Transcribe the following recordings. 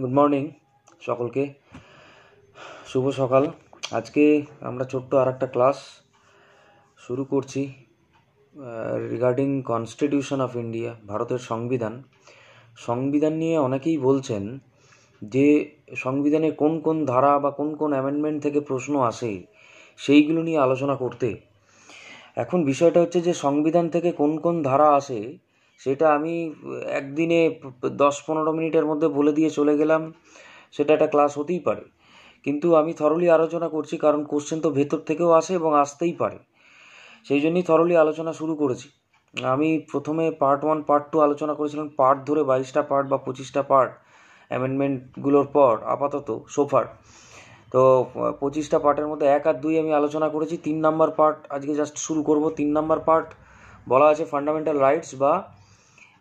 good morning সকলকে শুভ সকাল আজকে আমরা ছোট্ট আর একটা ক্লাস শুরু করছি রিগার্ডিং কনস্টিটিউশন অফ ইন্ডিয়া ভারতের সংবিধান সংবিধান নিয়ে অনেকেই বলছেন যে সংবিধানে কোন কোন ধারা বা কোন কোন অ্যামেন্ডমেন্ট থেকে প্রশ্ন আসে সেইগুলো নিয়ে আলোচনা করতে এখন বিষয়টা হচ্ছে যে সংবিধান থেকে কোন কোন ধারা আসে সেটা আমি একদিনে দশ পনেরো মিনিটের মধ্যে বলে দিয়ে চলে গেলাম সেটা একটা ক্লাস হতেই পারে কিন্তু আমি থরলি আলোচনা করছি কারণ কোশ্চেন তো ভেতর থেকেও আসে এবং আসতেই পারে সেই জন্যই থরলি আলোচনা শুরু করেছি আমি প্রথমে পার্ট ওয়ান পার্ট টু আলোচনা করেছিলাম পার্ট ধরে বাইশটা পার্ট বা পঁচিশটা পার্ট অ্যামেন্ডমেন্টগুলোর পর আপাতত সোফার তো পঁচিশটা পার্টের মধ্যে এক আর দুই আমি আলোচনা করেছি তিন নাম্বার পার্ট আজকে জাস্ট শুরু করব তিন নাম্বার পার্ট বলা আছে ফান্ডামেন্টাল রাইটস বা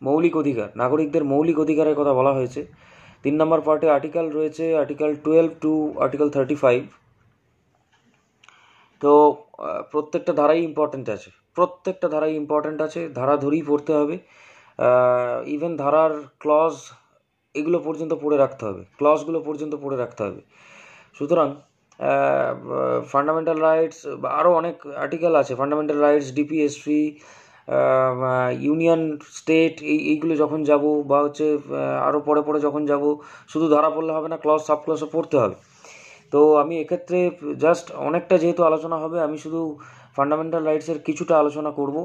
মৌলিক অধিকার নাগরিকদের মৌলিক অধিকারের কথা বলা হয়েছে তিন নম্বর পার্টে আর্টিকেল রয়েছে article twelve to article thirty five তো প্রত্যেকটা ধারাই ইম্পর্টেন্ট আছে প্রত্যেকটা ধারাই ইম্পর্ট্যান্ট আছে ধারা ধরেই পড়তে হবে ইভেন ধারার ক্লজ এগুলো পর্যন্ত পড়ে রাখতে হবে ক্লজগুলো পর্যন্ত পড়ে রাখতে হবে সুতরাং ফান্ডামেন্টাল রাইটস আরও অনেক আর্টিকেল আছে fundamental rights DPSP union state এই এইগুলো যখন যাব বা হচ্ছে আরও পরে পরে যখন যাব শুধু ধরা পড়লে হবে না ক্লস সাব ক্লসও পড়তে হবে তো আমি এক্ষেত্রে জাস্ট অনেকটা যেহেতু আলোচনা হবে আমি শুধু ফান্ডামেন্টাল রাইটসের কিছুটা আলোচনা করব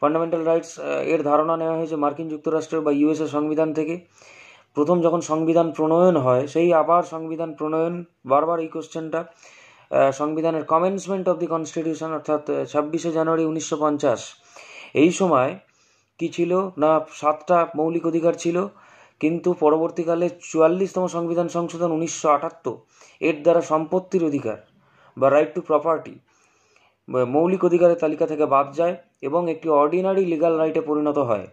ফান্ডামেন্টাল রাইটস এর ধারণা নেওয়া হয়েছে মার্কিন যুক্তরাষ্ট্র বা ইউএসএ সংবিধান থেকে প্রথম যখন সংবিধান প্রণয়ন হয় সেই আবার সংবিধান প্রণয়ন বারবার এই কোশ্চেনটা সংবিধানের কমেন্সমেন্ট অফ দি কনস্টিটিউশন অর্থাৎ ছাব্বিশে জানুয়ারি উনিশশো পঞ্চাশ এই সময় কি ছিল না সাতটা মৌলিক অধিকার ছিল কিন্তু পরবর্তীকালে চুয়াল্লিশতম সংবিধান সংশোধন উনিশশো আটাত্তর এর দ্বারা সম্পত্তির অধিকার বা রাইট টু প্রপার্টি মৌলিক অধিকারের তালিকা থেকে বাদ যায় এবং একটি অর্ডিনারি লিগাল রাইটে পরিণত হয়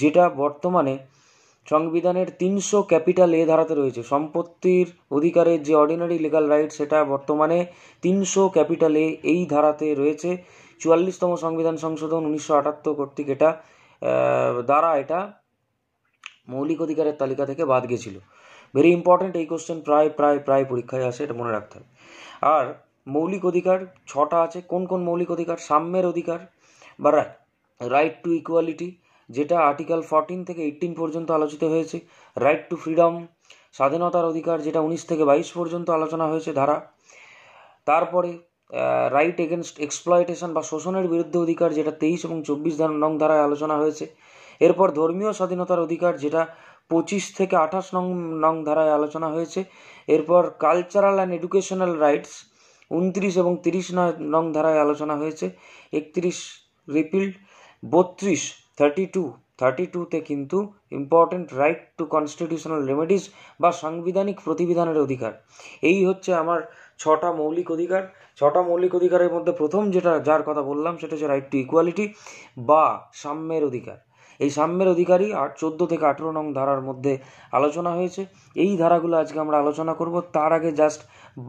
যেটা বর্তমানে সংবিধানের তিনশো ক্যাপিটাল এ ধারাতে রয়েছে সম্পত্তির অধিকারের যে অর্ডিনারি লিগাল রাইট সেটা বর্তমানে তিনশো ক্যাপিটাল এ এই ধারাতে রয়েছে চুয়াল্লিশতম সংবিধান সংশোধন উনিশশো আটাত্তর কর্তৃক এটা দ্বারা এটা মৌলিক অধিকারের তালিকা থেকে বাদ গেছিল ভেরি ইম্পর্টেন্ট এই কোশ্চেন প্রায় প্রায় প্রায় পরীক্ষায় আসে এটা মনে রাখতে হবে আর মৌলিক অধিকার ছটা আছে কোন কোন মৌলিক অধিকার সাম্যের অধিকার বা রাইট টু ইকুয়ালিটি যেটা আর্টিকেল ফর্টিন থেকে এইটিন পর্যন্ত আলোচিত হয়েছে রাইট টু ফ্রিডম স্বাধীনতার অধিকার যেটা উনিশ থেকে বাইশ পর্যন্ত আলোচনা হয়েছে ধারা তারপরে রাইট এগেনস্ট এক্সপ্লয়টেশন বা শোষণের বিরুদ্ধে অধিকার যেটা তেইশ এবং চব্বিশ নং ধারায় আলোচনা হয়েছে এরপর ধর্মীয় স্বাধীনতার অধিকার যেটা পঁচিশ থেকে আঠাশ নং নং ধারায় আলোচনা হয়েছে এরপর কালচারাল অ্যান্ড এডুকেশনাল রাইটস উনত্রিশ এবং তিরিশ নং ধারায় আলোচনা হয়েছে একত্রিশ রিপিল্ড বত্রিশ থার্টি টু থার্টি টুতে কিন্তু important right to constitutional remedies বা সাংবিধানিক প্রতিবিধানের অধিকার এই হচ্ছে আমার ছটা মৌলিক অধিকার ছটা মৌলিক অধিকারের মধ্যে প্রথম যেটা যার কথা বললাম সেটা হচ্ছে রাইট টু ইকুয়ালিটি বা সাম্যের অধিকার এই সাম্যের অধিকারই আট চোদ্দো থেকে আঠেরো নং ধারার মধ্যে আলোচনা হয়েছে এই ধারাগুলো আজকে আমরা আলোচনা করব তার আগে জাস্ট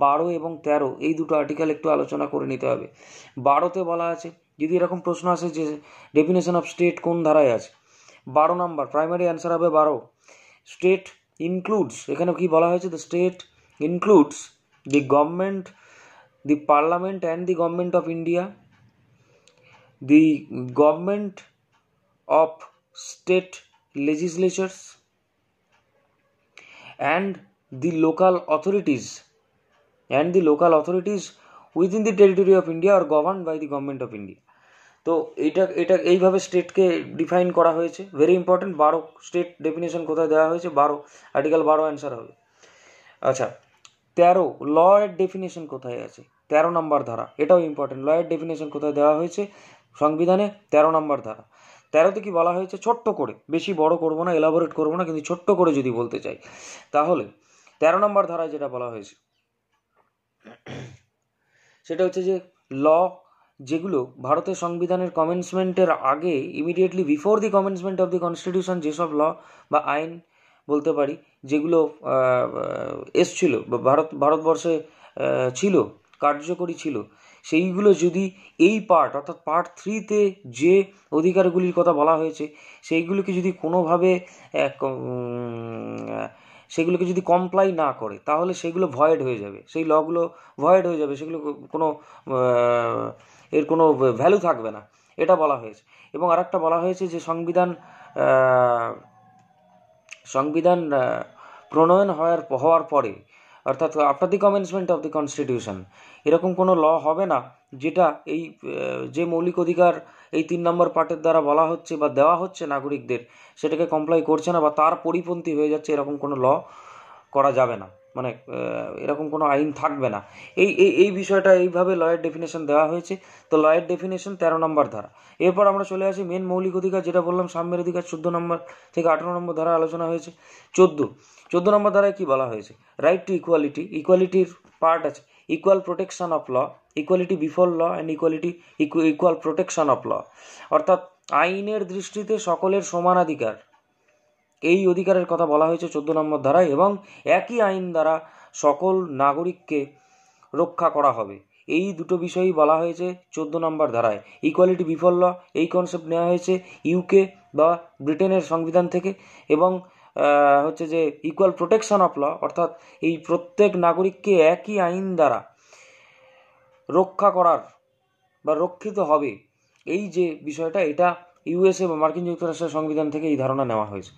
বারো এবং তেরো এই দুটো আর্টিকেল একটু আলোচনা করে নিতে হবে বারোতে বলা আছে যদি এরকম প্রশ্ন আসে যে ডেফিনেশন অফ স্টেট কোন ধারায় আছে বারো নাম্বার প্রাইমারি অ্যান্সার হবে বারো স্টেট ইনক্লুডস এখানে কি বলা হয়েছে the state includes the government the parliament and the government of india the government of state legislatures and the local authorities and the local authorities within the territory of india are governed by the government of india তো এটা এটা এইভাবে স্টেটকে define করা হয়েছে very important বারো state definition কোথায় দেওয়া হয়েছে বারো আর্টিকেল বারো অ্যান্সার হবে আচ্ছা তেরো ল এর ডেফিনেশন কোথায় আছে তেরো নম্বর ধারা এটাও ইম্পর্টেন্ট ল এর ডেফিনেশন কোথায় দেওয়া হয়েছে সংবিধানে তেরো নম্বর ধারা তেরোতে কি বলা হয়েছে ছোট্ট করে বেশি বড় করব না এলাবোরেট করব না কিন্তু ছোট্ট করে যদি বলতে চাই তাহলে তেরো নম্বর ধারায় যেটা বলা হয়েছে সেটা হচ্ছে যে ল যেগুলো ভারতের সংবিধানের কমেন্সমেন্টের আগে immediately before the commencement of the constitution যেসব ল বা আইন বলতে পারি যেগুলো এসছিল ভারত ভারতবর্ষে ছিল কার্যকরী ছিল সেইগুলো যদি এই পার্ট অর্থাৎ পার্ট থ্রিতে যে অধিকারগুলির কথা বলা হয়েছে সেইগুলোকে যদি কোনোভাবে সেগুলোকে যদি কমপ্লাই না করে তাহলে সেগুলো ভয়েড হয়ে যাবে সেই লগুলো ভয়েড হয়ে যাবে সেগুলো কোনো এর কোনো ভ্যালু থাকবে না এটা বলা হয়েছে এবং আরেকটা বলা হয়েছে যে সংবিধান সংবিধান প্রণয়ন হওয়ার হওয়ার পরে অর্থাৎ after the commencement of the constitution এরকম কোনো ল হবে না যেটা এই যে মৌলিক অধিকার এই তিন নম্বর পার্টের দ্বারা বলা হচ্ছে বা দেওয়া হচ্ছে নাগরিকদের সেটাকে কমপ্লাই করছে না বা তার পরিপন্থী হয়ে যাচ্ছে এরকম কোনো ল করা যাবে না মানে এরকম কোনো আইন থাকবে না এই এই এই বিষয়টা এইভাবে লয়ের ডেফিনেশন দেওয়া হয়েছে তো লয়ের ডেফিনেশন তেরো নম্বর ধারা এরপর আমরা চলে আসি মেন মৌলিক অধিকার যেটা বললাম সাম্যের অধিকার চোদ্দো নম্বর থেকে আঠেরো নম্বর ধারা আলোচনা হয়েছে চোদ্দ চোদ্দ নম্বর ধারায় কি বলা হয়েছে রাইট টু ইকুয়ালিটি ইকুয়ালিটির পার্ট আছে equal protection of law equality before law and equality equal protection of law অর্থাৎ আইনের দৃষ্টিতে সকলের সমানাধিকার এই অধিকারের কথা বলা হয়েছে চোদ্দ নম্বর ধারায় এবং একই আইন দ্বারা সকল নাগরিককে রক্ষা করা হবে এই দুটো বিষয়ই বলা হয়েছে চোদ্দ নম্বর ধারায় ইকুয়ালিটি বিফল ল এই কনসেপ্ট নেওয়া হয়েছে ইউকে বা ব্রিটেনের সংবিধান থেকে এবং হচ্ছে যে ইকুয়াল প্রোটেকশন অফ ল অর্থাৎ এই প্রত্যেক নাগরিককে একই আইন দ্বারা রক্ষা করার বা রক্ষিত হবে এই যে বিষয়টা এটা ইউএসএ বা মার্কিন যুক্তরাষ্ট্রের সংবিধান থেকে এই ধারণা নেওয়া হয়েছে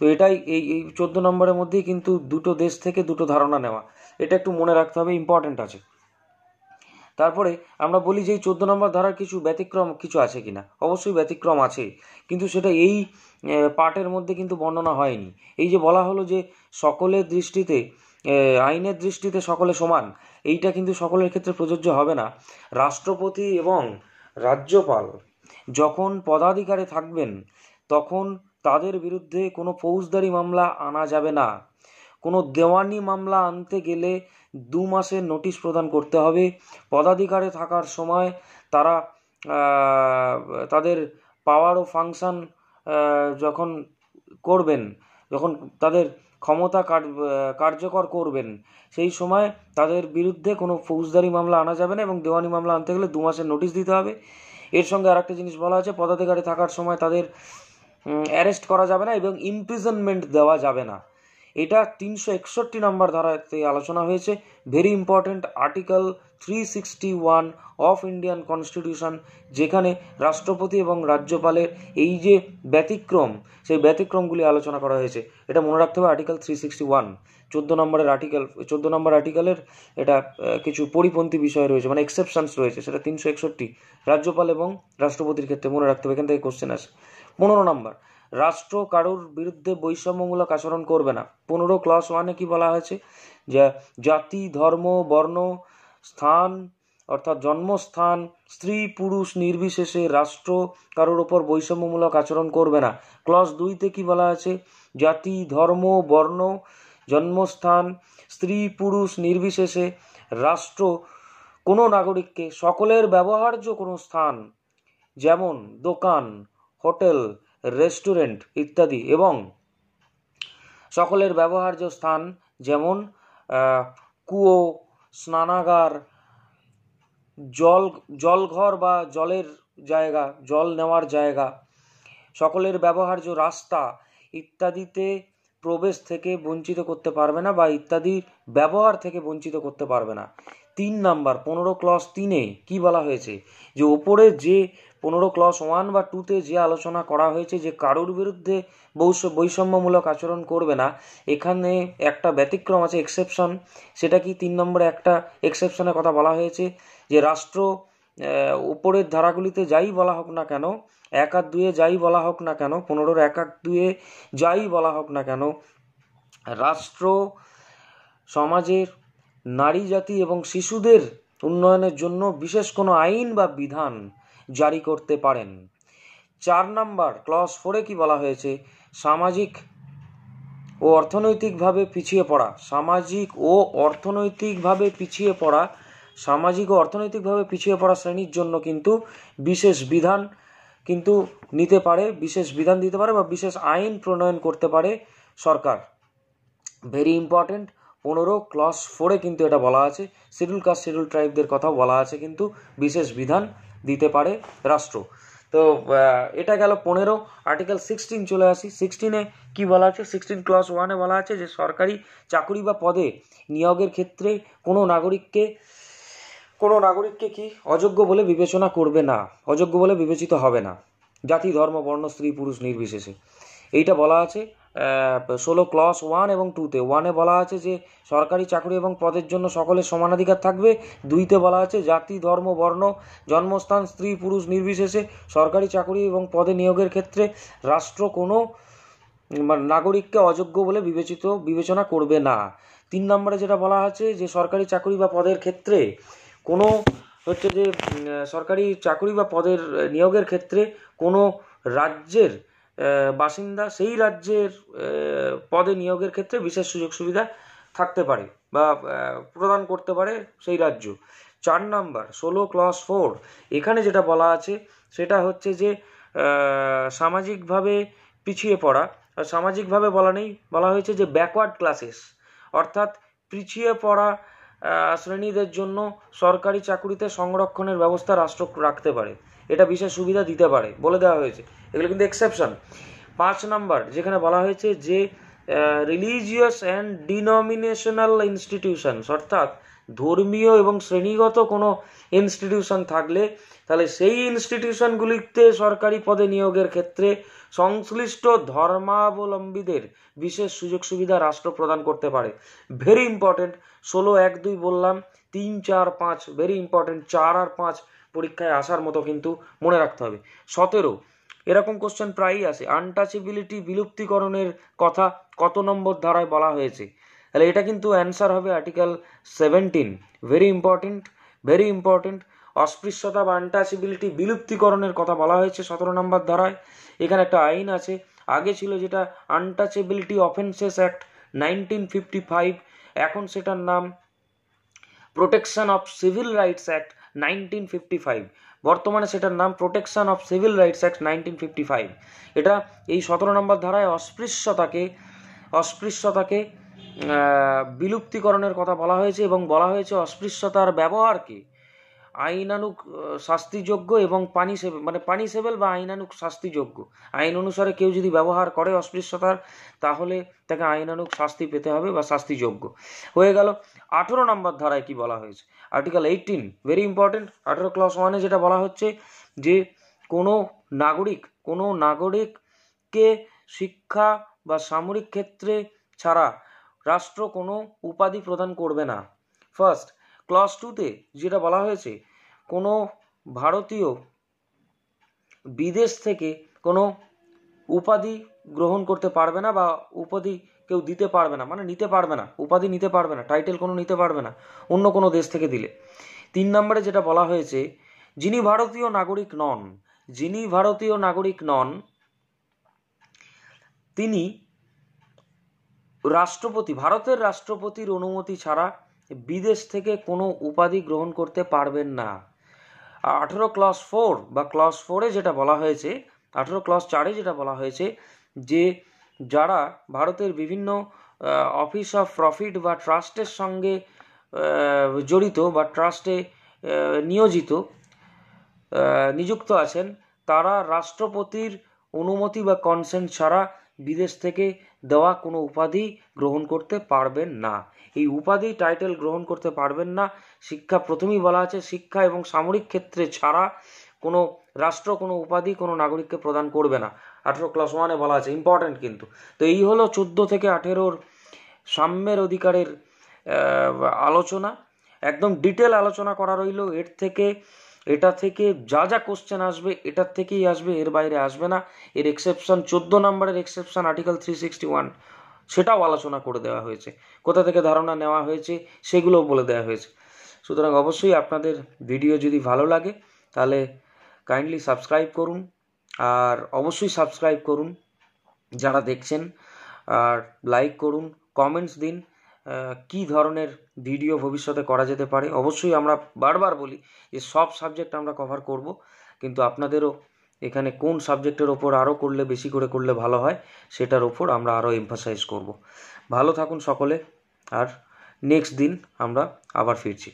তো এটাই এই এই চোদ্দো নম্বরের মধ্যেই কিন্তু দুটো দেশ থেকে দুটো ধারণা নেওয়া এটা একটু মনে রাখতে হবে ইম্পর্ট্যান্ট আছে তারপরে আমরা বলি যে এই চোদ্দো নম্বর ধারার কিছু ব্যতিক্রম কিছু আছে কিনা অবশ্যই ব্যতিক্রম আছে কিন্তু সেটা এই পার্টের মধ্যে কিন্তু বর্ণনা হয়নি এই যে বলা হলো যে সকলের দৃষ্টিতে আইনের দৃষ্টিতে সকলে সমান এইটা কিন্তু সকলের ক্ষেত্রে প্রযোজ্য হবে না রাষ্ট্রপতি এবং রাজ্যপাল যখন পদাধিকারে থাকবেন তখন তাদের বিরুদ্ধে কোনো ফৌজদারি মামলা আনা যাবে না কোনো দেওয়ানি মামলা আনতে গেলে দু মাসের নোটিশ প্রদান করতে হবে পদাধিকারে থাকার সময় তারা তাদের পাওয়ার ও ফাংশান যখন করবেন যখন তাদের ক্ষমতা কার্যকর করবেন সেই সময় তাদের বিরুদ্ধে কোনো ফৌজদারি মামলা আনা যাবে না এবং দেওয়ানি মামলা আনতে গেলে দু মাসের নোটিশ দিতে হবে এর সঙ্গে আরেকটা জিনিস বলা আছে পদাধিকারে থাকার সময় তাদের অ্যারেস্ট করা যাবে না এবং ইমপ্রিজনমেন্ট দেওয়া যাবে না এটা তিনশো একষট্টি নম্বর ধারাতে আলোচনা হয়েছে very important article three sixty one of Indian constitution যেখানে রাষ্ট্রপতি এবং রাজ্যপালের এই যে ব্যতিক্রম সেই ব্যতিক্রমগুলি আলোচনা করা হয়েছে এটা মনে রাখতে হবে আর্টিকেল থ্রি সিক্সটি ওয়ান চোদ্দো নম্বরের আর্টিকেল চোদ্দো নম্বর আর্টিকেলের এটা কিছু পরিপন্থী বিষয় রয়েছে মানে এক্সেপশানস রয়েছে সেটা তিনশো একষট্টি রাজ্যপাল এবং রাষ্ট্রপতির ক্ষেত্রে মনে রাখতে হবে এখান থেকে কোশ্চেন আসে পনেরো নম্বর রাষ্ট্র কারোর বিরুদ্ধে বৈষম্যমূলক আচরণ করবে না পনেরো ক্লাস ওয়ানে কি বলা হয়েছে যে জাতি ধর্ম বর্ণ স্থান অর্থাৎ জন্মস্থান স্ত্রী পুরুষ নির্বিশেষে রাষ্ট্র কারোর ওপর বৈষম্যমূলক আচরণ করবে না ক্লস দুইতে কি বলা আছে জাতি ধর্ম বর্ণ জন্মস্থান স্ত্রী পুরুষ নির্বিশেষে রাষ্ট্র কোনো নাগরিককে সকলের ব্যবহার্য কোনো স্থান যেমন দোকান হোটেল রেস্টুরেন্ট ইত্যাদি এবং সকলের ব্যবহার্য স্থান যেমন কুয়ো স্নানাগার জল জলঘর বা জলের জায়গা জল নেওয়ার জায়গা সকলের ব্যবহার্য রাস্তা ইত্যাদিতে প্রবেশ থেকে বঞ্চিত করতে পারবে না বা ইত্যাদি ব্যবহার থেকে বঞ্চিত করতে পারবে না তিন নাম্বার পনেরো ক্লস তিনে কি বলা হয়েছে যে ওপরে যে পনেরো ক্লস ওয়ান বা টুতে যে আলোচনা করা হয়েছে যে কারোর বিরুদ্ধে বৈষম্যমূলক আচরণ করবে না এখানে একটা ব্যতিক্রম আছে এক্সেপশন সেটা কি তিন নম্বরে একটা এক্সেপশনের কথা বলা হয়েছে যে রাষ্ট্র ওপরের ধারাগুলিতে যাই বলা হোক না কেন এক আর দুয়ে যাই বলা হোক না কেন পনেরোর এক আর দুয়ে যাই বলা হোক না কেন রাষ্ট্র সমাজের নারী জাতি এবং শিশুদের উন্নয়নের জন্য বিশেষ কোনো আইন বা বিধান জারি করতে পারেন চার নাম্বার ক্লস ফোরে কি বলা হয়েছে সামাজিক ও অর্থনৈতিকভাবে পিছিয়ে পড়া সামাজিক ও অর্থনৈতিকভাবে পিছিয়ে পড়া সামাজিক ও অর্থনৈতিকভাবে পিছিয়ে পড়া শ্রেণীর জন্য কিন্তু বিশেষ বিধান কিন্তু নিতে পারে বিশেষ বিধান দিতে পারে বা বিশেষ আইন প্রণয়ন করতে পারে সরকার ভেরি ইম্পর্টেন্ট পনেরো ক্লস ফোরে কিন্তু এটা বলা আছে শিডিউল কাস্ট শিডিউল ট্রাইবদের কথাও বলা আছে কিন্তু বিশেষ বিধান দিতে পারে রাষ্ট্র তো এটা গেল পনেরো আর্টিকেল সিক্সটিন চলে আসি সিক্সটিনে কি বলা আছে সিক্সটিন ক্লাস ওয়ানে বলা আছে যে সরকারি চাকুরি বা পদে নিয়োগের ক্ষেত্রে কোনো নাগরিককে কোনো নাগরিককে কি অযোগ্য বলে বিবেচনা করবে না অযোগ্য বলে বিবেচিত হবে না জাতি ধর্ম বর্ণ স্ত্রী পুরুষ নির্বিশেষে এইটা বলা আছে ষোলো ক্লস ওয়ান এবং টুতে ওয়ানে বলা আছে যে সরকারি চাকরি এবং পদের জন্য সকলের সমানাধিকার থাকবে দুইতে বলা আছে জাতি ধর্ম বর্ণ জন্মস্থান স্ত্রী পুরুষ নির্বিশেষে সরকারি চাকরি এবং পদে নিয়োগের ক্ষেত্রে রাষ্ট্র কোনো মানে নাগরিককে অযোগ্য বলে বিবেচিত বিবেচনা করবে না তিন নম্বরে যেটা বলা আছে যে সরকারি চাকরি বা পদের ক্ষেত্রে কোনো হচ্ছে যে সরকারি চাকরি বা পদের নিয়োগের ক্ষেত্রে কোনো রাজ্যের বাসিন্দা সেই রাজ্যের পদে নিয়োগের ক্ষেত্রে বিশেষ সুযোগ সুবিধা থাকতে পারে বা প্রদান করতে পারে সেই রাজ্য চার নাম্বার ষোলো ক্লস ফোর এখানে যেটা বলা আছে সেটা হচ্ছে যে সামাজিকভাবে পিছিয়ে পড়া সামাজিকভাবে বলা নেই বলা হয়েছে যে ব্যাকওয়ার্ড ক্লাসেস অর্থাৎ পিছিয়ে পড়া শ্রেণীদের জন্য সরকারি চাকুরিতে সংরক্ষণের ব্যবস্থা রাষ্ট্র রাখতে পারে এটা বিশেষ সুবিধা দিতে পারে বলে দেওয়া হয়েছে এগুলো কিন্তু এক্সেপশন পাঁচ নাম্বার যেখানে বলা হয়েছে যে রিলিজিয়াস অ্যান্ড ডিনোমিনেশনাল ইনস্টিটিউশনস অর্থাৎ ধর্মীয় এবং শ্রেণীগত কোনো ইনস্টিটিউশন থাকলে তাহলে সেই ইনস্টিটিউশনগুলিতে সরকারি পদে নিয়োগের ক্ষেত্রে সংশ্লিষ্ট ধর্মাবলম্বীদের বিশেষ সুযোগ সুবিধা রাষ্ট্র প্রদান করতে পারে ভেরি ইম্পর্টেন্ট ষোলো এক দুই বললাম তিন চার পাঁচ ভেরি ইম্পর্টেন্ট চার আর পাঁচ পরীক্ষায় আসার মতো কিন্তু মনে রাখতে হবে সতেরো এরকম কোশ্চেন প্রায়ই আসে আনটাচেবিলিটি বিলুপ্তিকরণের কথা কত নম্বর ধারায় বলা হয়েছে তাহলে এটা কিন্তু অ্যান্সার হবে article seventeen very important very important অস্পৃশ্যতা বা আনটাচেবিলিটি বিলুপ্তিকরণের কথা বলা হয়েছে সতেরো নম্বর ধারায় এখানে একটা আইন আছে আগে ছিল যেটা untouchability offences act nineteen fifty five এখন সেটার নাম protection of civil rights act nineteen fifty five বর্তমানে সেটার নাম protection of civil rights act nineteen fifty five এটা এই সতেরো নম্বর ধারায় অস্পৃশ্যতাকে অস্পৃশ্যতাকে বিলুপ্তিকরণের কথা বলা হয়েছে এবং বলা হয়েছে অস্পৃশ্যতার ব্যবহারকে আইনানুক শাস্তিযোগ্য এবং পানি মানে পানিসেবল বা আইনানুক শাস্তিযোগ্য আইন অনুসারে কেউ যদি ব্যবহার করে অস্পৃশ্যতার তাহলে তাকে আইনানুক শাস্তি পেতে হবে বা শাস্তিযোগ্য হয়ে গেল আঠেরো নম্বর ধারায় কি বলা হয়েছে আর্টিকেল এইটিন ভেরি ইম্পর্টেন্ট আঠেরো ক্লাস ওয়ানে যেটা বলা হচ্ছে যে কোনো নাগরিক কোনো নাগরিককে শিক্ষা বা সামরিক ক্ষেত্রে ছাড়া রাষ্ট্র কোনো উপাধি প্রদান করবে না ফার্স্ট ক্লাস টুতে যেটা বলা হয়েছে কোনো ভারতীয় বিদেশ থেকে কোনো উপাধি গ্রহণ করতে পারবে না বা উপাধি কেউ দিতে পারবে না মানে নিতে পারবে না উপাধি নিতে পারবে না টাইটেল কোনো নিতে পারবে না অন্য কোনো দেশ থেকে দিলে তিন নম্বরে যেটা বলা হয়েছে যিনি ভারতীয় নাগরিক নন যিনি ভারতীয় নাগরিক নন তিনি রাষ্ট্রপতি ভারতের রাষ্ট্রপতির অনুমতি ছাড়া বিদেশ থেকে কোনো উপাধি গ্রহণ করতে পারবেন না আঠেরো ক্লাস ফোর বা ক্লাস ফোরে যেটা বলা হয়েছে আঠেরো ক্লাস চারে যেটা বলা হয়েছে যে যারা ভারতের বিভিন্ন অফিস অফ প্রফিট বা ট্রাস্টের সঙ্গে জড়িত বা ট্রাস্টে নিয়োজিত নিযুক্ত আছেন তারা রাষ্ট্রপতির অনুমতি বা কনসেন্ট ছাড়া বিদেশ থেকে দেওয়া কোনো উপাধি গ্রহণ করতে পারবেন না এই উপাধি টাইটেল গ্রহণ করতে পারবেন না শিক্ষা প্রথমেই বলা আছে শিক্ষা এবং সামরিক ক্ষেত্রে ছাড়া কোনো রাষ্ট্র কোনো উপাধি কোনো নাগরিককে প্রদান করবে না আঠেরো ক্লাস ওয়ানে বলা আছে ইম্পর্ট্যান্ট কিন্তু তো এই হলো চোদ্দো থেকে আঠেরোর সাম্যের অধিকারের আলোচনা একদম ডিটেল আলোচনা করা রইল এর থেকে এটা থেকে যা যা কোশ্চেন আসবে এটার থেকেই আসবে এর বাইরে আসবে না এর এক্সেপশন চোদ্দো নম্বরের exception article three sixty one সেটাও আলোচনা করে দেওয়া হয়েছে কোথা থেকে ধারণা নেওয়া হয়েছে সেগুলোও বলে দেওয়া হয়েছে সুতরাং অবশ্যই আপনাদের ভিডিও যদি ভালো লাগে তাহলে কাইন্ডলি সাবস্ক্রাইব করুন আর অবশ্যই সাবস্ক্রাইব করুন যারা দেখছেন আর লাইক করুন কমেন্টস দিন কি ধরনের ভিডিও ভবিষ্যতে করা যেতে পারে অবশ্যই আমরা বারবার বলি যে সব সাবজেক্ট আমরা কভার করব কিন্তু আপনাদেরও এখানে কোন সাবজেক্টের ওপর আরও করলে বেশি করে করলে ভালো হয় সেটার ওপর আমরা আরও এমফাসাইজ করব ভালো থাকুন সকলে আর নেক্সট দিন আমরা আবার ফিরছি